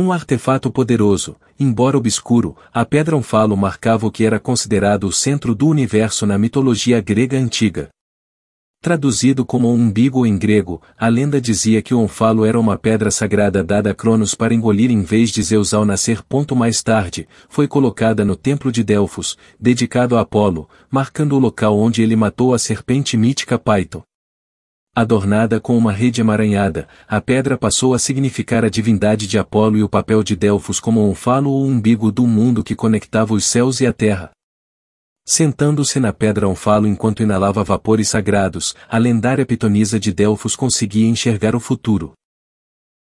Um artefato poderoso, embora obscuro, a pedra Onfalo marcava o que era considerado o centro do universo na mitologia grega antiga. Traduzido como umbigo em grego, a lenda dizia que o Onfalo era uma pedra sagrada dada a Cronos para engolir em vez de Zeus ao nascer. Ponto mais tarde, foi colocada no templo de Delfos, dedicado a Apolo, marcando o local onde ele matou a serpente mítica Python adornada com uma rede emaranhada, a pedra passou a significar a divindade de Apolo e o papel de Delfos como um falo ou umbigo do mundo que conectava os céus e a terra. Sentando-se na pedra falo enquanto inalava vapores sagrados, a lendária pitonisa de Delfos conseguia enxergar o futuro.